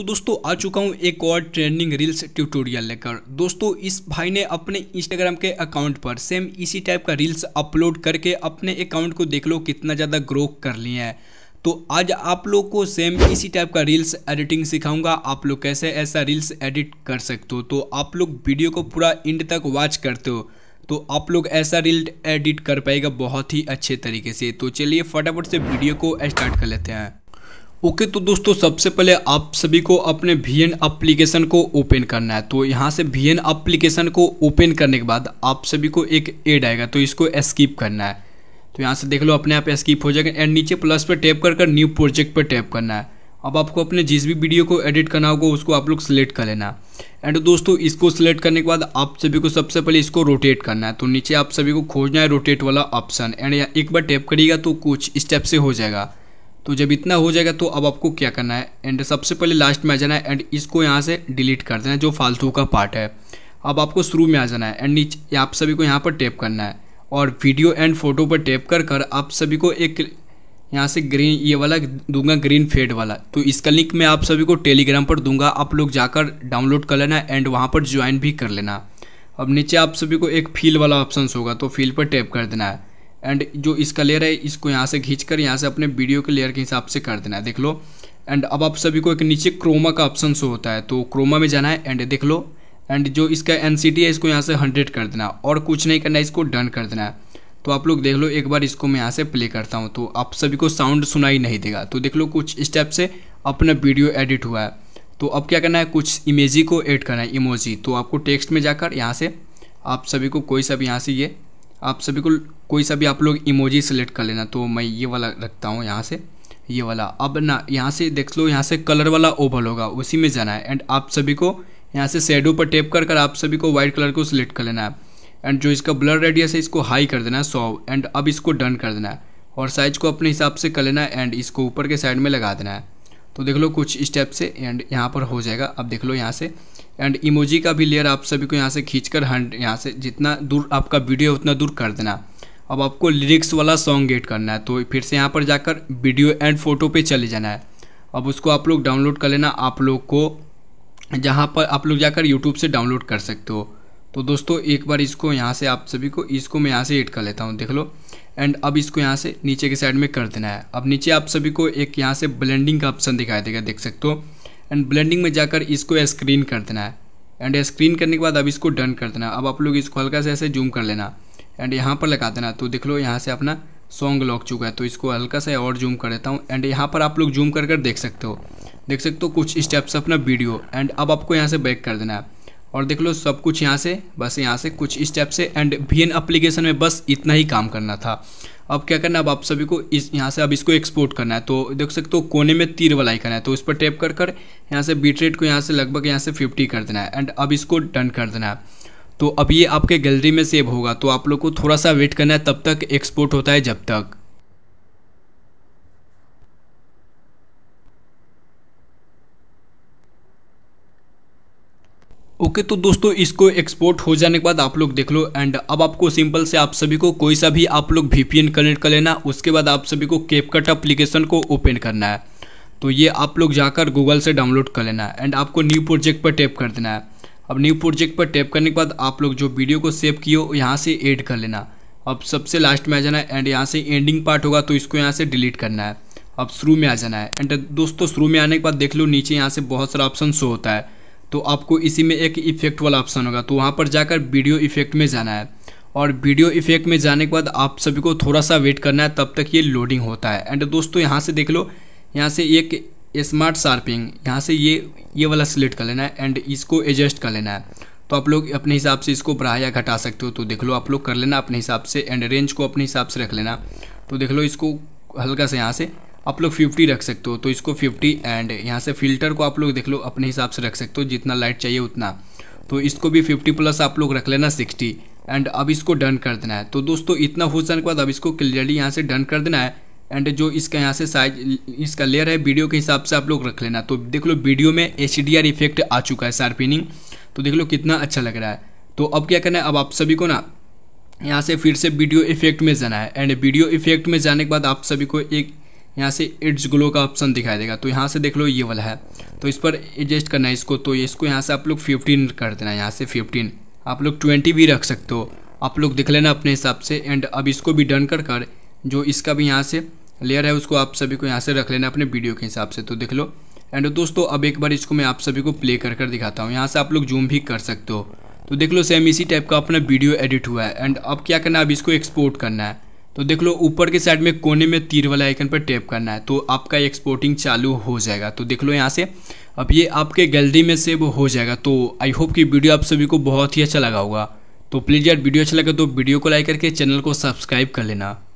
तो दोस्तों आ चुका हूँ एक और ट्रेंडिंग रील्स ट्यूटोरियल लेकर दोस्तों इस भाई ने अपने इंस्टाग्राम के अकाउंट पर सेम इसी टाइप का रील्स अपलोड करके अपने अकाउंट को देख लो कितना ज़्यादा ग्रो कर लिया है तो आज आप लोग को सेम इसी टाइप का रील्स एडिटिंग सिखाऊंगा आप लोग कैसे ऐसा रील्स एडिट कर सकते हो तो आप लोग वीडियो को पूरा इंड तक वॉच करते हो तो आप लोग ऐसा रील एडिट कर पाएगा बहुत ही अच्छे तरीके से तो चलिए फटाफट से वीडियो को स्टार्ट कर लेते हैं ओके okay, तो दोस्तों सबसे पहले आप सभी को अपने वी एन अप्लीकेशन को ओपन करना है तो यहाँ से वी एन अप्लीकेशन को ओपन करने के बाद आप सभी को एक एड आएगा तो इसको स्किप करना है तो यहाँ से देख लो अपने आप स्किप हो जाएगा एंड नीचे प्लस पर टैप कर कर न्यू प्रोजेक्ट पर टैप करना है अब आपको अपने जिस भी वीडियो को एडिट करना होगा उसको आप लोग सेलेक्ट कर लेना एंड दोस्तों इसको सिलेक्ट करने के बाद आप सभी को सबसे पहले इसको रोटेट करना है तो नीचे आप सभी को खोजना है रोटेट वाला ऑप्शन एंड एक बार टैप करिएगा तो कुछ स्टेप से हो जाएगा तो जब इतना हो जाएगा तो अब आपको क्या करना है एंड सबसे पहले लास्ट में आ जाना है एंड इसको यहाँ से डिलीट कर देना है जो फालतू का पार्ट है अब आपको शुरू में आ जाना है एंड नीचे आप सभी को यहाँ पर टैप करना है और वीडियो एंड फोटो पर टैप कर कर आप सभी को एक यहाँ से ग्रीन ये वाला दूंगा ग्रीन फेड वाला तो इसका लिंक मैं आप सभी को टेलीग्राम पर दूंगा आप लोग जाकर डाउनलोड कर लेना एंड वहाँ पर ज्वाइन भी कर लेना अब नीचे आप सभी को एक फील वाला ऑप्शन होगा तो फील पर टैप कर देना है एंड जो इसका लेयर है इसको यहाँ से घींच कर यहाँ से अपने वीडियो के लेयर के हिसाब से कर देना है देख लो एंड अब आप सभी को एक नीचे क्रोमा का ऑप्शन शो होता है तो क्रोमा में जाना है एंड देख लो एंड जो इसका एन है इसको यहाँ से हंड्रेड कर देना और कुछ नहीं करना है इसको डन कर देना है तो आप लोग देख लो एक बार इसको मैं यहाँ से प्ले करता हूँ तो आप सभी को साउंड सुनाई नहीं देगा तो देख लो कुछ स्टेप से अपना वीडियो एडिट हुआ है तो अब क्या करना है कुछ इमेजी को ऐड करना है इमोजी तो आपको टेक्स्ट में जाकर यहाँ से आप सभी को कोई सब यहाँ से ये आप सभी को कोई सा भी आप लोग इमोजी सेलेक्ट कर लेना तो मैं ये वाला रखता हूँ यहाँ से ये वाला अब ना यहाँ से देख लो यहाँ से कलर वाला ओवल होगा उसी में जाना है एंड आप सभी को यहाँ से शेडो पर टेप कर कर आप सभी को वाइट कलर को सिलेक्ट कर लेना है एंड जो इसका ब्लर रेडियस है इसको हाई कर देना है सॉव एंड अब इसको डन कर देना है और साइज को अपने हिसाब से कर लेना है एंड इसको ऊपर के साइड में लगा देना है तो देख लो कुछ स्टेप से एंड यहाँ पर हो जाएगा अब देख लो यहाँ से एंड इमोजी का भी लेयर आप सभी को यहाँ से खींच कर हंड यहाँ से जितना दूर आपका वीडियो उतना दूर कर देना है अब आपको लिरिक्स वाला सॉन्ग एड करना है तो फिर से यहाँ पर जाकर वीडियो एंड फोटो पे चले जाना है अब उसको आप लोग डाउनलोड कर लेना आप लोग को जहाँ पर आप लोग जाकर यूट्यूब से डाउनलोड कर सकते हो तो दोस्तों एक बार इसको यहाँ से आप सभी को इसको मैं यहाँ से एड कर लेता हूँ देख लो एंड अब इसको यहाँ से नीचे के साइड में कर देना है अब नीचे आप सभी को एक यहाँ से ब्लेंडिंग का ऑप्शन दिखाई देगा देख सकते हो एंड ब्लेंडिंग में जाकर इसको स्क्रीन कर देना है एंड स्क्रीन करने के बाद अब इसको डन कर देना अब आप लोग इसको हल्का से ऐसे जूम कर लेना एंड यहाँ पर लगा देना तो देख लो यहाँ से अपना सॉन्ग लॉक चुका है तो इसको हल्का सा और जूम कर देता हूँ एंड यहाँ पर आप लोग जूम कर कर देख सकते हो देख सकते हो कुछ स्टेप्स अपना वीडियो एंड अब आपको यहाँ से बैक कर देना है और देख लो सब कुछ यहाँ से बस यहाँ से कुछ स्टेप से एंड वी एन अप्लीकेशन में बस इतना ही काम करना था अब क्या करना अब आप सभी को इस यहाँ से अब इसको एक्सपोर्ट करना है तो देख सकते हो कोने में तीर वाला आइकन है तो इस पर टैप कर कर यहाँ से बीट रेट को यहाँ से लगभग यहाँ से 50 कर देना है एंड अब इसको डन कर देना है तो अब ये आपके गैलरी में सेव होगा तो आप लोग को थोड़ा सा वेट करना है तब तक एक्सपोर्ट होता है जब तक ओके तो दोस्तों इसको एक्सपोर्ट हो जाने के बाद आप लोग देख लो एंड अब आपको सिंपल से आप सभी को कोई सा भी आप लोग वी कनेक्ट कर लेना उसके बाद आप सभी को केपकट अप्लीकेशन को ओपन करना है तो ये आप लोग जाकर गूगल से डाउनलोड कर लेना है एंड आपको न्यू प्रोजेक्ट पर टैप कर देना है अब न्यू प्रोजेक्ट पर टैप करने के बाद आप लोग जो वीडियो को सेव किए हो यहाँ से एड कर लेना अब सबसे लास्ट में आ जाना है एंड यहाँ से एंडिंग पार्ट होगा तो इसको यहाँ से डिलीट करना है अब शुरू में आ जाना है एंड uh, दोस्तों शुरू में आने के बाद देख लो नीचे यहाँ से बहुत सारा ऑप्शन शो होता है तो आपको इसी में एक इफेक्ट वाला ऑप्शन होगा तो वहाँ पर जाकर वीडियो इफेक्ट में जाना है और वीडियो इफेक्ट में जाने के बाद आप सभी को थोड़ा सा वेट करना है तब तक ये लोडिंग होता है एंड दोस्तों यहाँ से देख लो यहाँ से एक स्मार्ट शार्पिंग यहाँ से ये ये वाला सिलेक्ट कर लेना है एंड इसको एडजस्ट कर लेना है तो आप लोग अपने हिसाब से इसको बढ़ा या घटा सकते हो तो देख लो आप लोग कर लेना अपने हिसाब से एंड रेंज को अपने हिसाब से रख लेना तो देख लो इसको हल्का से यहाँ से आप लोग 50 रख सकते हो तो इसको 50 एंड यहाँ से फिल्टर को आप लोग देख लो अपने हिसाब से रख सकते हो जितना लाइट चाहिए उतना तो इसको भी 50 प्लस आप लोग रख लेना 60 एंड अब इसको डन कर देना है तो दोस्तों इतना हो जाने के बाद अब इसको क्लियरली यहाँ से डन कर देना है एंड जो इसका यहाँ से साइज इसका लेयर है वीडियो के हिसाब से आप लोग रख लेना तो देख लो वीडियो में एच इफेक्ट आ चुका है शार्पिनिंग तो देख लो कितना अच्छा लग रहा है तो अब क्या करना है अब आप सभी को ना यहाँ से फिर से वीडियो इफेक्ट में जाना है एंड वीडियो इफेक्ट में जाने के बाद आप सभी को एक यहाँ से एड्स ग्लो का ऑप्शन दिखाई देगा तो यहाँ से देख लो ये वाला है तो इस पर एडजस्ट करना है इसको तो इसको यहाँ से आप लोग फिफ्टीन कर देना है यहाँ से फिफ्टीन आप लोग ट्वेंटी भी रख सकते हो आप लोग देख लेना अपने हिसाब से एंड अब इसको भी डन कर कर जो इसका भी यहाँ से लेयर है उसको आप सभी को यहाँ से रख लेना अपने वीडियो के हिसाब से तो देख लो एंड दोस्तों अब एक बार इसको मैं आप सभी को प्ले कर कर दिखाता हूँ यहाँ से आप लोग जूम भी कर सकते हो तो देख लो सेम इसी टाइप का अपना वीडियो एडिट हुआ है एंड अब क्या करना है अब इसको एक्सपोर्ट करना है तो देख लो ऊपर के साइड में कोने में तीर वाला आइकन पर टैप करना है तो आपका एक्सपोर्टिंग चालू हो जाएगा तो देख लो यहाँ से अब ये आपके गैलरी में सेव हो जाएगा तो आई होप कि वीडियो आप सभी को बहुत ही अच्छा लगा होगा तो प्लीज़ यार वीडियो अच्छा लगा तो वीडियो को लाइक करके चैनल को सब्सक्राइब कर लेना